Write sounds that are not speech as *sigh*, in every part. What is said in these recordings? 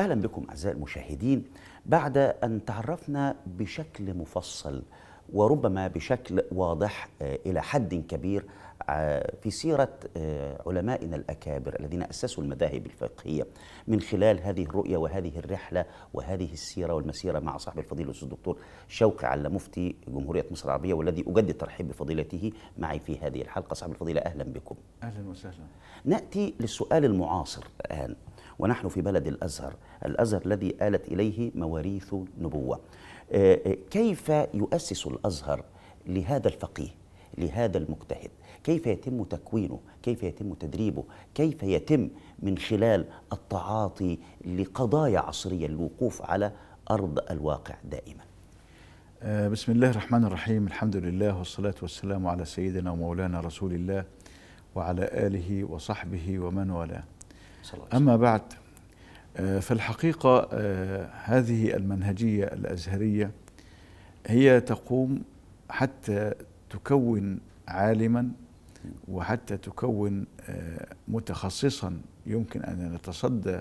أهلا بكم أعزائي المشاهدين بعد أن تعرفنا بشكل مفصل وربما بشكل واضح آه، إلى حد كبير آه، في سيرة آه، علمائنا الأكابر الذين أسسوا المذاهب الفقهية من خلال هذه الرؤية وهذه الرحلة وهذه السيرة والمسيرة مع صاحب الفضيلة الأستاذ الدكتور شوقي على مفتي جمهورية مصر العربية والذي أجدد ترحيب بفضيلته معي في هذه الحلقة صاحب الفضيلة أهلا بكم أهلا وسهلا نأتي للسؤال المعاصر الآن ونحن في بلد الأزهر الأزهر الذي آلت إليه مواريث نبوة آه، آه، كيف يؤسس الأزهر لهذا الفقيه لهذا المجتهد كيف يتم تكوينه كيف يتم تدريبه كيف يتم من خلال التعاطي لقضايا عصرية الوقوف على أرض الواقع دائما آه، بسم الله الرحمن الرحيم الحمد لله والصلاة والسلام على سيدنا ومولانا رسول الله وعلى آله وصحبه ومن والاه أما بعد آه، فالحقيقة آه، هذه المنهجية الأزهرية هي تقوم حتى تكون عالما وحتى تكون آه، متخصصا يمكن أن يتصدى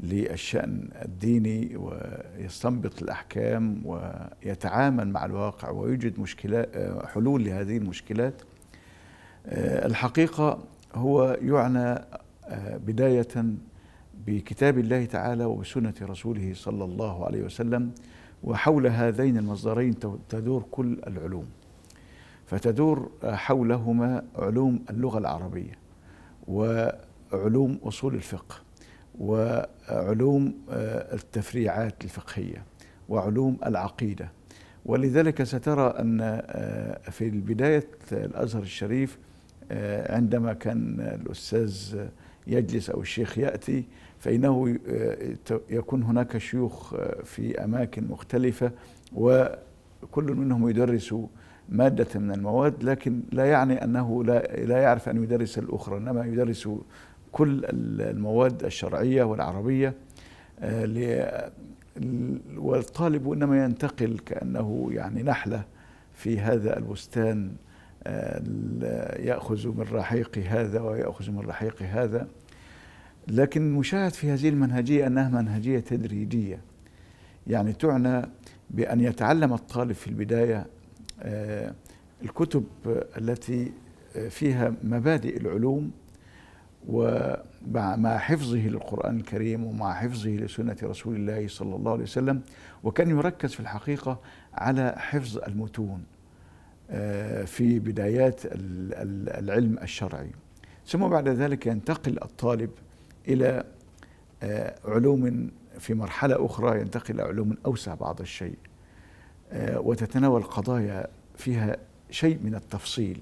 للشأن الديني ويستنبط الأحكام ويتعامل مع الواقع ويوجد مشكلات حلول لهذه المشكلات الحقيقة هو يعنى بداية بكتاب الله تعالى وبسنة رسوله صلى الله عليه وسلم وحول هذين المصدرين تدور كل العلوم فتدور حولهما علوم اللغة العربية وعلوم أصول الفقه وعلوم آه، التفريعات الفقهية وعلوم العقيدة ولذلك سترى أن آه، في بداية الأزهر الشريف آه، عندما كان الأستاذ يجلس أو الشيخ يأتي فإنه آه، يكون هناك شيوخ آه، في أماكن مختلفة وكل منهم يدرس مادة من المواد لكن لا يعني أنه لا, يعرف أن يدرس الأخرى إنما يدرس كل المواد الشرعية والعربية آه، والطالب إنما ينتقل كأنه يعني نحلة في هذا البستان آه، يأخذ من رحيق هذا ويأخذ من رحيق هذا لكن المشاهد في هذه المنهجية أنها منهجية تدريجية يعني تعنى بأن يتعلم الطالب في البداية آه، الكتب التي فيها مبادئ العلوم ومع حفظه للقرآن الكريم ومع حفظه لسنة رسول الله صلى الله عليه وسلم وكان يركز في الحقيقة على حفظ المتون آه، في بدايات العلم الشرعي ثم بعد ذلك ينتقل الطالب إلى آه، علوم في مرحلة أخرى ينتقل إلى علوم أوسع بعض الشيء آه، وتتناول قضايا فيها شيء من التفصيل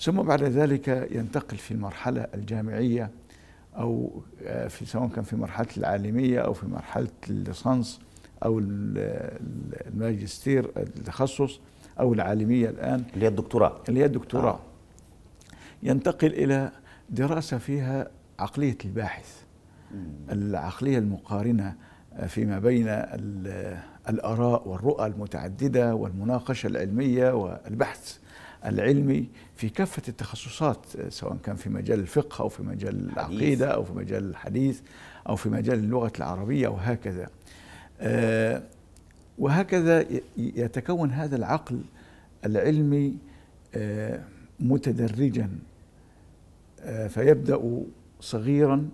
ثم بعد ذلك ينتقل في المرحلة الجامعية أو في سواء كان في مرحلة العالمية أو في مرحلة الليسانس أو الماجستير التخصص أو العالمية الآن اللي هي الدكتوراه اللي هي الدكتوراه آه. ينتقل إلى دراسة فيها عقلية الباحث مم. العقلية المقارنة فيما بين الآراء والرؤى المتعددة والمناقشة العلمية والبحث العلمي في كافة التخصصات آه، سواء كان في مجال الفقه أو في مجال العقيدة أو في مجال الحديث أو في مجال اللغة العربية آه، وهكذا وهكذا يتكون هذا العقل العلمي آه، متدرجا آه، فيبدأ صغيرا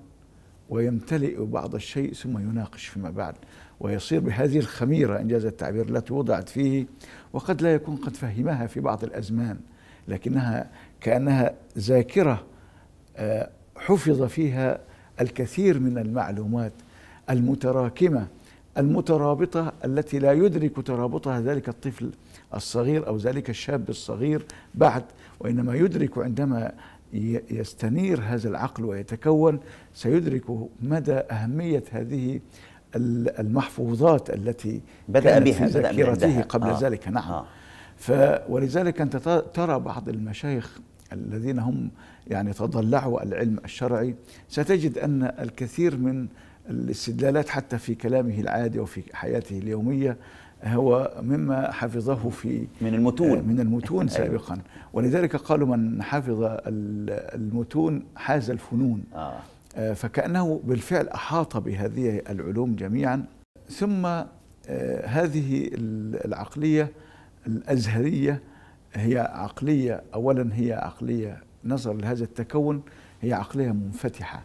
ويمتلئ بعض الشيء ثم يناقش فيما بعد ويصير بهذه الخميرة إن جاز التعبير التي وضعت فيه وقد لا يكون قد فهمها في بعض الأزمان لكنها كأنها ذاكرة آه، حفظ فيها الكثير من المعلومات المتراكمة المترابطة التي لا يدرك ترابطها ذلك الطفل الصغير أو ذلك الشاب الصغير بعد وإنما يدرك عندما يستنير هذا العقل ويتكون سيدرك مدى أهمية هذه المحفوظات التي بدأ بها في ذاكرته قبل آه ذلك نعم آه ف ولذلك أنت ترى بعض المشايخ الذين هم يعني تضلعوا العلم الشرعي ستجد أن الكثير من الاستدلالات حتى في كلامه العادي وفي حياته اليومية هو مما حفظه في من المتون آه، من المتون *laughs* أيوه. سابقا ولذلك قالوا من حفظ المتون حاز الفنون آه. آه، فكأنه بالفعل أحاط بهذه العلوم جميعا ثم هذه العقلية الأزهرية هي عقلية أولا هي عقلية نظرا لهذا التكون هي عقلية منفتحة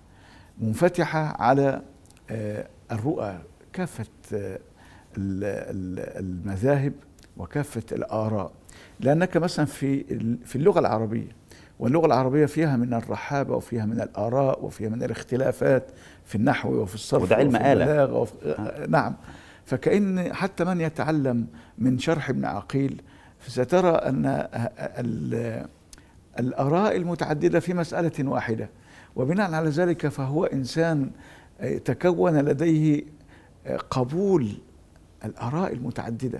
منفتحة على الرؤى كافة المذاهب وكافة الآراء لأنك مثلا في في اللغة العربية واللغة العربية فيها من الرحابة وفيها من الآراء وفيها من الاختلافات في النحو وفي الصرف وده علم وفي البلاغة وفي آه. آه. نعم فكأن حتى من يتعلم من شرح ابن عقيل سترى أن الآراء المتعددة في مسألة واحدة وبناء على ذلك فهو إنسان آه، تكون لديه آه، قبول الآراء المتعددة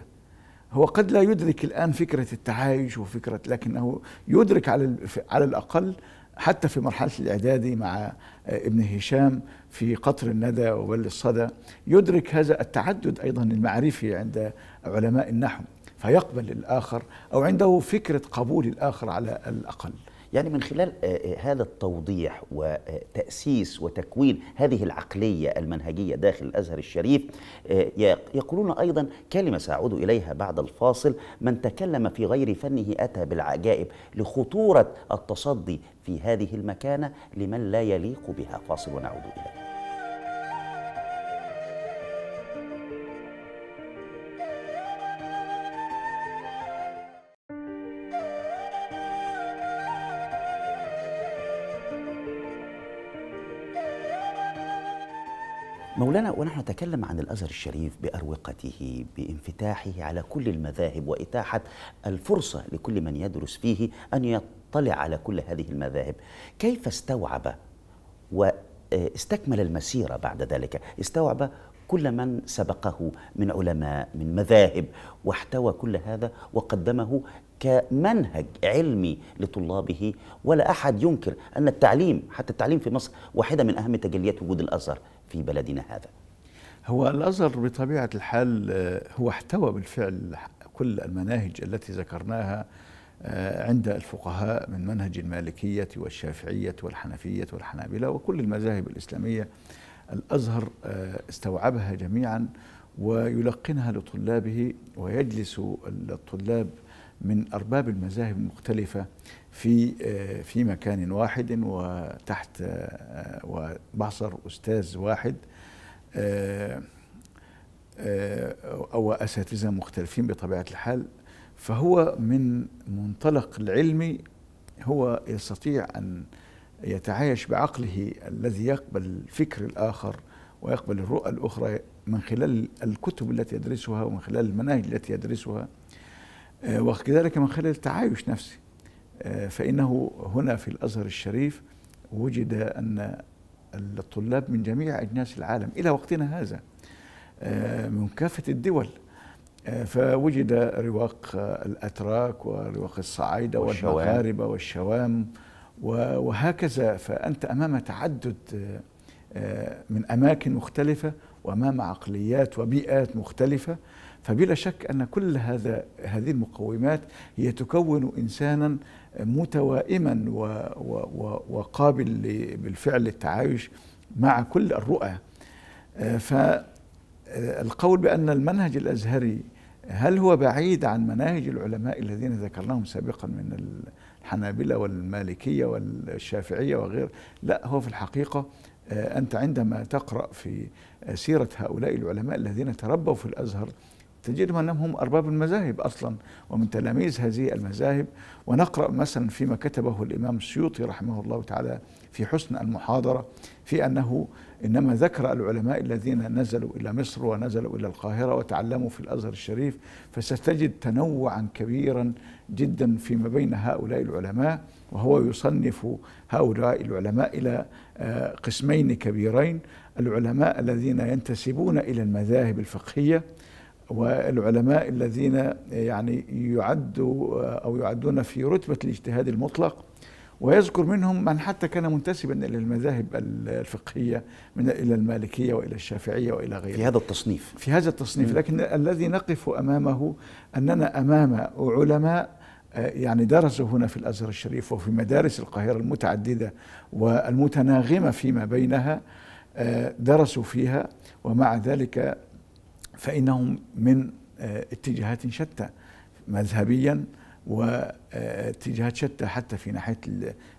هو قد لا يدرك الآن فكرة التعايش وفكرة لكنه يدرك على على الأقل حتى في مرحلة الإعدادي مع آه، ابن هشام في قطر الندى وبل الصدى يدرك هذا التعدد أيضا المعرفي عند علماء النحو فيقبل الآخر أو عنده فكرة قبول الآخر على الأقل يعني من خلال آه، آه، هذا التوضيح وتأسيس وتكوين هذه العقلية المنهجية داخل الأزهر الشريف آه، يقولون أيضا كلمة سأعود إليها بعد الفاصل من تكلم في غير فنه أتى بالعجائب لخطورة التصدي في هذه المكانة لمن لا يليق بها فاصل ونعود إليه مولانا ونحن نتكلم عن الازهر الشريف باروقته بانفتاحه على كل المذاهب واتاحه الفرصه لكل من يدرس فيه ان يطلع على كل هذه المذاهب كيف استوعب واستكمل آه، المسيره بعد ذلك استوعب كل من سبقه من علماء من مذاهب واحتوى كل هذا وقدمه كمنهج علمي لطلابه ولا احد ينكر ان التعليم حتى التعليم في مصر واحده من اهم تجليات وجود الازهر في بلدنا هذا. هو الازهر بطبيعه الحال آه، هو احتوى بالفعل كل المناهج التي ذكرناها آه، عند الفقهاء من منهج المالكيه والشافعيه والحنفيه والحنابله وكل المذاهب الاسلاميه الأزهر آه، استوعبها جميعا ويلقنها لطلابه ويجلس الطلاب من أرباب المذاهب المختلفة في آه، في مكان واحد وتحت آه، وبعصر أستاذ واحد أو أساتذة مختلفين بطبيعة الحال فهو من منطلق العلمي هو يستطيع أن يتعايش بعقله الذي يقبل الفكر الآخر ويقبل الرؤى الأخرى من خلال الكتب التي يدرسها ومن خلال المناهج التي يدرسها آه، وكذلك من خلال التعايش نفسي آه، فإنه هنا في الأزهر الشريف وجد أن الطلاب من جميع أجناس العالم إلى وقتنا هذا آه، من كافة الدول فوجد رواق الأتراك ورواق الصعايدة والمغاربة والشوام, والشوام وهكذا فأنت أمام تعدد آه، آه، من أماكن مختلفة وأمام عقليات وبيئات مختلفة فبلا شك أن كل هذا هذه المقومات هي تكون إنسانا متوائما وقابل بالفعل للتعايش مع كل الرؤى آه، فالقول بأن المنهج الأزهري هل هو بعيد عن مناهج العلماء الذين ذكرناهم سابقا من الحنابلة والمالكية والشافعية وغير لا هو في الحقيقة آه، أنت عندما تقرأ في آه، سيرة هؤلاء العلماء الذين تربوا في الأزهر تجدهم أنهم هم أرباب المذاهب أصلا ومن تلاميذ هذه المذاهب ونقرأ مثلا فيما كتبه الإمام السيوطي رحمه الله تعالى في حسن المحاضرة في أنه إنما ذكر العلماء الذين نزلوا إلى مصر ونزلوا إلى القاهرة وتعلموا في الأزهر الشريف فستجد تنوعا كبيرا جدا فيما بين هؤلاء العلماء وهو يصنف هؤلاء العلماء إلى آه، قسمين كبيرين العلماء الذين ينتسبون إلى المذاهب الفقهية والعلماء الذين يعني يعدوا آه، أو يعدون في رتبة الاجتهاد المطلق ويذكر منهم من حتى كان منتسبا الى المذاهب الفقهيه من الى المالكيه والى الشافعيه والى غيره في هذا التصنيف. في هذا التصنيف، لكن الذي نقف امامه اننا امام علماء آه، يعني درسوا هنا في الازهر الشريف وفي مدارس القاهره المتعدده والمتناغمه فيما بينها آه، درسوا فيها ومع ذلك فانهم من آه، اتجاهات شتى مذهبيا واتجاهات شتى حتى في ناحية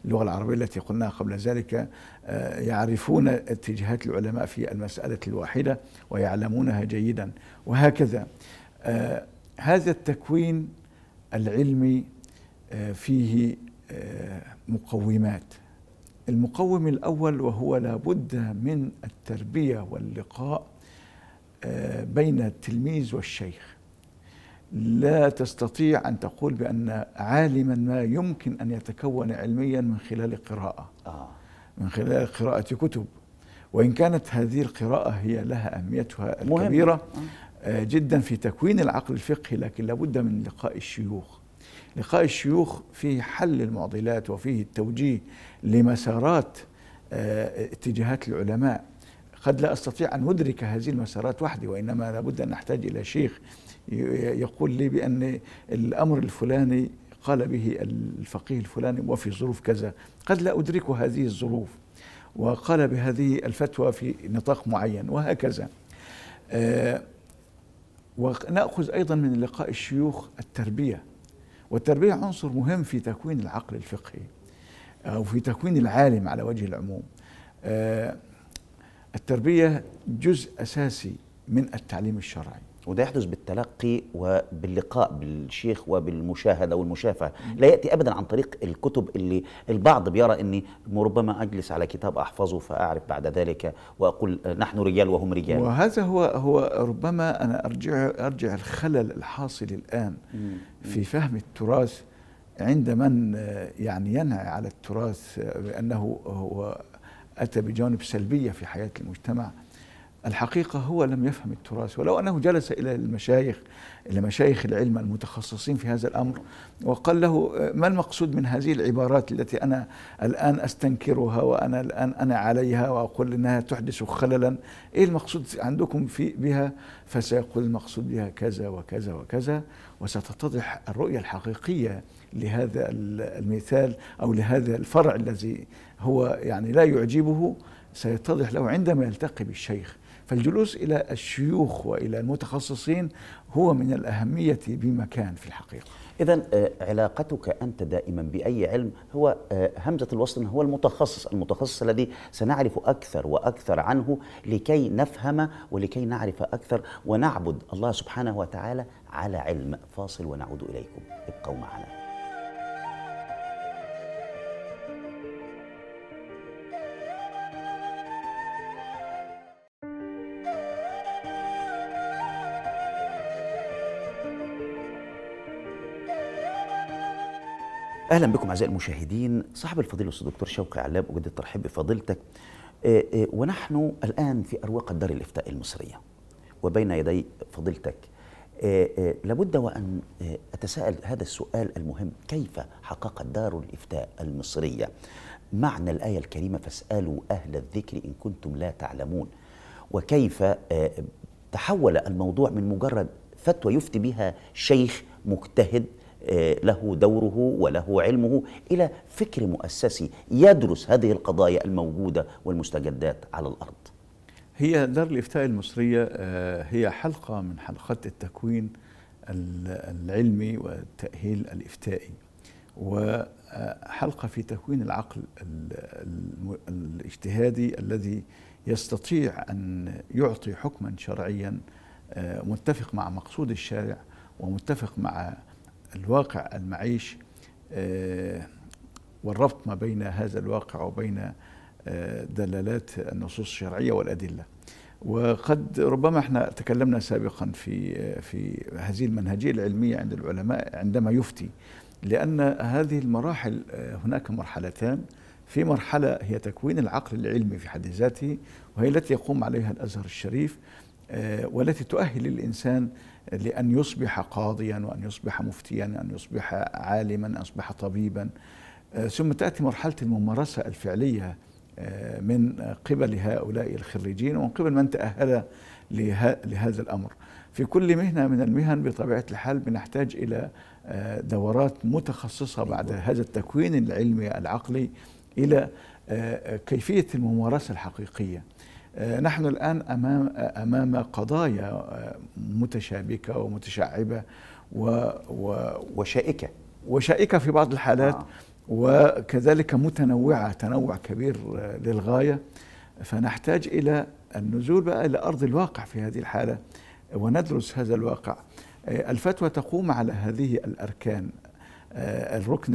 اللغة العربية التي قلناها قبل ذلك آه، يعرفون اتجاهات العلماء في المسألة الواحدة ويعلمونها جيدا وهكذا آه، هذا التكوين العلمي آه، فيه مقومات المقوم الأول وهو لابد من التربية واللقاء بين التلميذ والشيخ لا تستطيع أن تقول بأن عالما ما يمكن أن يتكون علميا من خلال قراءة آه. من خلال قراءة كتب وإن كانت هذه القراءة هي لها أهميتها الكبيرة آه. آه. جدا في تكوين العقل الفقهي لكن لابد من لقاء الشيوخ لقاء الشيوخ فيه حل المعضلات وفيه التوجيه لمسارات آه، اتجاهات العلماء قد لا أستطيع أن أدرك هذه المسارات وحدي وإنما لابد أن نحتاج إلى شيخ يقول لي بأن الأمر الفلاني قال به الفقيه الفلاني وفي ظروف كذا قد لا أدرك هذه الظروف وقال بهذه الفتوى في نطاق معين وهكذا آه، ونأخذ أيضا من لقاء الشيوخ التربية والتربية عنصر مهم في تكوين العقل الفقهي أو في تكوين العالم على وجه العموم آه، التربية جزء أساسي من التعليم الشرعي وده يحدث بالتلقي وباللقاء بالشيخ وبالمشاهده والمشافه لا ياتي ابدا عن طريق الكتب اللي البعض بيرى اني ربما اجلس على كتاب احفظه فاعرف بعد ذلك واقول نحن رجال وهم رجال وهذا هو هو ربما انا ارجع ارجع الخلل الحاصل الان في فهم التراث عند من يعني ينهى على التراث بانه هو اتى بجوانب سلبيه في حياه المجتمع الحقيقة هو لم يفهم التراث ولو أنه جلس إلى المشايخ إلى مشايخ العلم المتخصصين في هذا الأمر وقال له ما المقصود من هذه العبارات التي أنا الآن أستنكرها وأنا الآن أنا عليها وأقول أنها تحدث خللا إيه المقصود عندكم في بها فسيقول المقصود بها كذا وكذا وكذا وستتضح الرؤية الحقيقية لهذا المثال أو لهذا الفرع الذي هو يعني لا يعجبه سيتضح له عندما يلتقي بالشيخ فالجلوس إلى الشيوخ وإلى المتخصصين هو من الأهمية بمكان في الحقيقة إذا آه، علاقتك أنت دائما بأي علم هو آه، همزة الوصل هو المتخصص المتخصص الذي سنعرف أكثر وأكثر عنه لكي نفهم ولكي نعرف أكثر ونعبد الله سبحانه وتعالى على علم فاصل ونعود إليكم ابقوا معنا اهلا بكم اعزائي المشاهدين صاحب الفضيله الاستاذ الدكتور شوقي علام اجد الترحيب بفضيلتك آه، آه، ونحن الان في اروقه دار الافتاء المصريه وبين يدي فضيلتك آه، لابد وان اتساءل هذا السؤال المهم كيف حققت دار الافتاء المصريه معنى الايه الكريمه فاسالوا اهل الذكر ان كنتم لا تعلمون وكيف تحول الموضوع من مجرد فتوى يفتي بها شيخ مجتهد آه، له دوره وله علمه إلى فكر مؤسسي يدرس هذه القضايا الموجودة والمستجدات على الأرض هي دار الإفتاء المصرية آه، هي حلقة من حلقات التكوين العلمي والتأهيل الإفتائي وحلقة في تكوين العقل الاجتهادي الذي يستطيع أن يعطي حكما شرعيا آه، متفق مع مقصود الشارع ومتفق مع الواقع المعيش آه، والربط ما بين هذا الواقع وبين آه، دلالات النصوص الشرعية والأدلة وقد ربما احنا تكلمنا سابقا في آه، في هذه المنهجيه العلميه عند العلماء عندما يفتي لان هذه المراحل هناك مرحلتان في مرحله هي تكوين العقل العلمي في حد ذاته وهي التي يقوم عليها الازهر الشريف آه، والتي تؤهل الإنسان لأن يصبح قاضيا وأن يصبح مفتيا وأن يصبح عالما أن يصبح طبيبا آه، ثم تأتي مرحلة الممارسة الفعلية آه، من قبل هؤلاء الخريجين ومن قبل من تأهل لهذا الأمر في كل مهنة من المهن بطبيعة الحال بنحتاج إلى دورات متخصصة بعد أيوة. هذا التكوين العلمي العقلي إلى كيفية الممارسة الحقيقية آه، نحن الآن أمام, أمام قضايا آه، متشابكة ومتشعبة و و وشائكة وشائكة في بعض الحالات آه. وكذلك متنوعة تنوع كبير آه، للغاية فنحتاج إلى النزول بقى إلى أرض الواقع في هذه الحالة وندرس هذا الواقع الفتوى تقوم على هذه الأركان الركن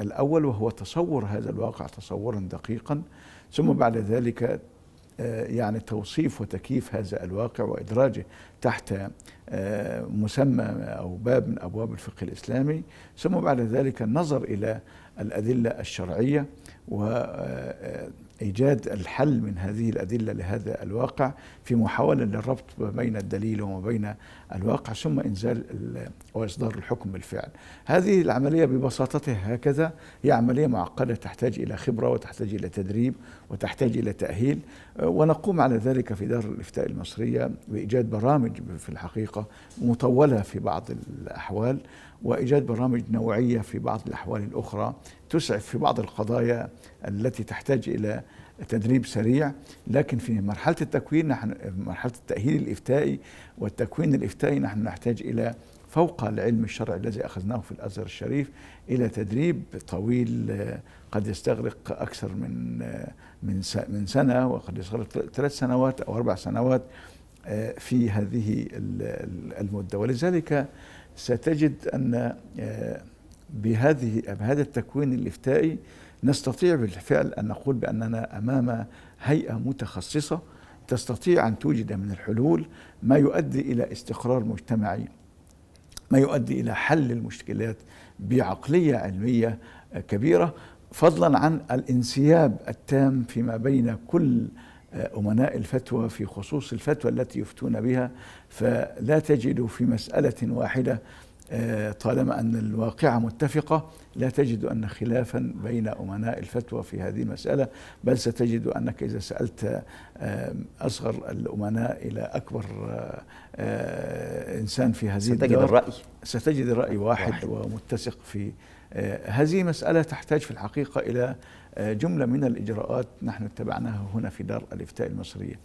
الأول وهو تصور هذا الواقع تصورا دقيقا ثم بعد ذلك آه، يعني توصيف وتكييف هذا الواقع وإدراجه تحت آه، مسمى أو باب من أبواب الفقه الإسلامي ثم بعد ذلك النظر إلى الأدلة الشرعية وإيجاد الحل من هذه الأدلة لهذا الواقع في محاولة للربط بين الدليل وما بين الواقع ثم إنزال وإصدار الحكم بالفعل هذه العملية ببساطتها هكذا هي عملية معقدة تحتاج إلى خبرة وتحتاج إلى تدريب وتحتاج إلى تأهيل ونقوم على ذلك في دار الإفتاء المصرية بإيجاد برامج في الحقيقة مطولة في بعض الأحوال وايجاد برامج نوعيه في بعض الاحوال الاخرى تسعف في بعض القضايا التي تحتاج الى تدريب سريع لكن في مرحله التكوين نحن مرحله التاهيل الافتائي والتكوين الافتائي نحن نحتاج الى فوق العلم الشرعي الذي اخذناه في الازهر الشريف الى تدريب طويل آه، قد يستغرق اكثر من آه، من من سنه وقد يستغرق ثلاث سنوات او اربع سنوات آه، في هذه المده ولذلك ستجد أن آه، بهذه بهذا التكوين الإفتائي نستطيع بالفعل أن نقول بأننا أمام هيئة متخصصة تستطيع أن توجد من الحلول ما يؤدي إلى استقرار مجتمعي ما يؤدي إلى حل المشكلات بعقلية علمية آه، كبيرة فضلا عن الانسياب التام فيما بين كل آه، أمناء الفتوى في خصوص الفتوى التي يفتون بها فلا تجد في مسألة واحدة آه، طالما أن الواقعة متفقة لا تجد أن خلافا بين أمناء الفتوى في هذه المسألة بل ستجد أنك إذا سألت آه، أصغر الأمناء إلى أكبر إنسان في هذه ستجد الرأي ستجد الرأي واحد, واحد. ومتسق في هذه مسألة تحتاج في الحقيقة إلى آه، جملة من الإجراءات نحن اتبعناها هنا في دار الإفتاء المصرية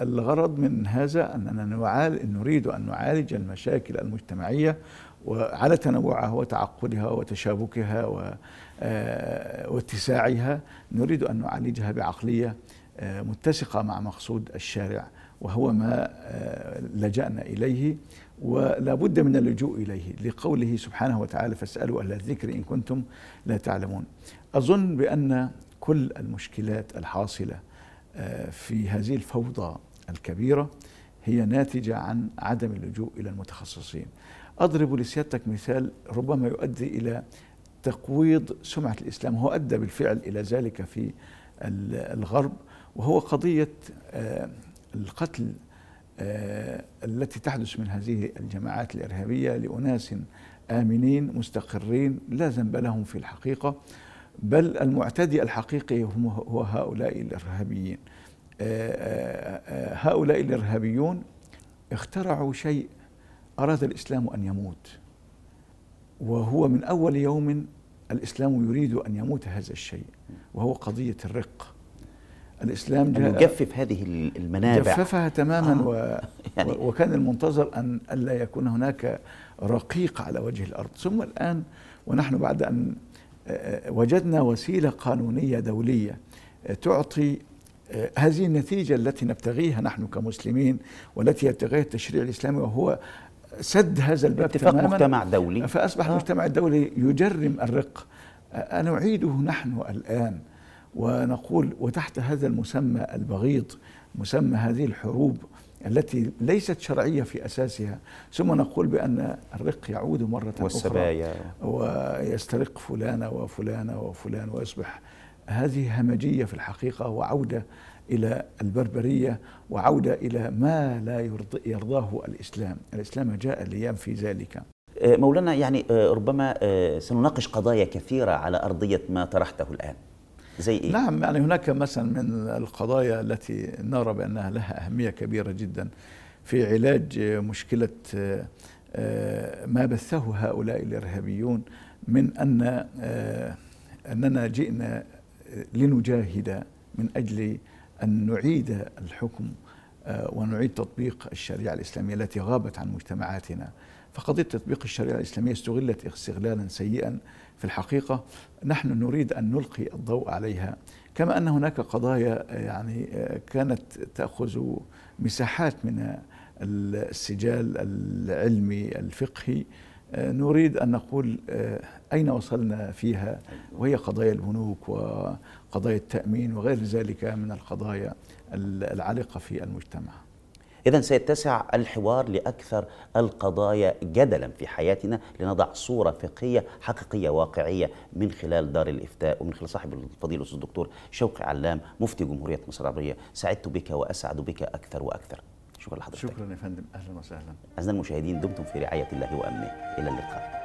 الغرض من هذا أننا نريد أن نعالج المشاكل المجتمعية وعلى تنوعها وتعقدها وتشابكها آه، واتساعها نريد أن نعالجها بعقلية آه، متسقة مع مقصود الشارع وهو ما لجأنا إليه ولا بد من اللجوء إليه لقوله سبحانه وتعالى فاسألوا أهل الذكر إن كنتم لا تعلمون أظن بأن كل المشكلات الحاصلة آه، في هذه الفوضى الكبيرة هي ناتجة عن عدم اللجوء إلى المتخصصين أضرب لسيادتك مثال ربما يؤدي إلى تقويض سمعة الإسلام هو أدى بالفعل إلى ذلك في الغرب وهو قضية آه، القتل آه، التي تحدث من هذه الجماعات الإرهابية لأناس آمنين مستقرين لا ذنب لهم في الحقيقة بل المعتدي الحقيقي هو هؤلاء الإرهابيين آه، آه، آه، هؤلاء الإرهابيون اخترعوا شيء أراد الإسلام أن يموت وهو من أول يوم الإسلام يريد أن يموت هذا الشيء وهو قضية الرق الإسلام جاء يجفف هذه المنابع جففها تماما آه. و *laughs* يعني وكان المنتظر أن ألا يكون هناك رقيق على وجه الأرض ثم الآن ونحن بعد أن وجدنا وسيله قانونيه دوليه آه، تعطي آه، هذه النتيجه التي نبتغيها نحن كمسلمين والتي يبتغيها التشريع الاسلامي وهو سد هذا الباب اتفاق تماما مجتمع دولي فاصبح آه. المجتمع الدولي يجرم الرق نعيده نحن الان ونقول وتحت هذا المسمى البغيض مسمى هذه الحروب التي ليست شرعية في أساسها ثم نقول بأن الرق يعود مرة والسبايا. أخرى ويسترق فلانة وفلانة وفلان ويصبح هذه همجية في الحقيقة وعودة إلى البربرية وعودة إلى ما لا يرضاه الإسلام الإسلام جاء لينفي ذلك آه، مولانا يعني آه، ربما آه، سنناقش قضايا كثيرة على أرضية ما طرحته الآن زي إيه؟ نعم يعني هناك مثلا من القضايا التي نرى بأنها لها أهمية كبيرة جدا في علاج مشكلة آه، ما بثه هؤلاء الإرهابيون من أن آه، أننا جئنا لنجاهد من أجل أن نعيد الحكم آه، ونعيد تطبيق الشريعة الإسلامية التي غابت عن مجتمعاتنا فقضية تطبيق الشريعة الإسلامية استغلت استغلالا سيئا في الحقيقة نحن نريد أن نلقي الضوء عليها كما أن هناك قضايا يعني كانت تأخذ مساحات من السجال العلمي الفقهي نريد أن نقول أين وصلنا فيها وهي قضايا البنوك وقضايا التأمين وغير ذلك من القضايا العالقة في المجتمع إذا سيتسع الحوار لأكثر القضايا جدلا في حياتنا لنضع صورة فقهية حقيقية واقعية من خلال دار الإفتاء ومن خلال صاحب الفضيل الأستاذ الدكتور شوقي علام مفتي جمهورية مصر العربية سعدت بك وأسعد بك أكثر وأكثر شكرا لحضرتك شكرا يا فندم أهلا وسهلا أعزائي المشاهدين دمتم في رعاية الله وأمنه إلى اللقاء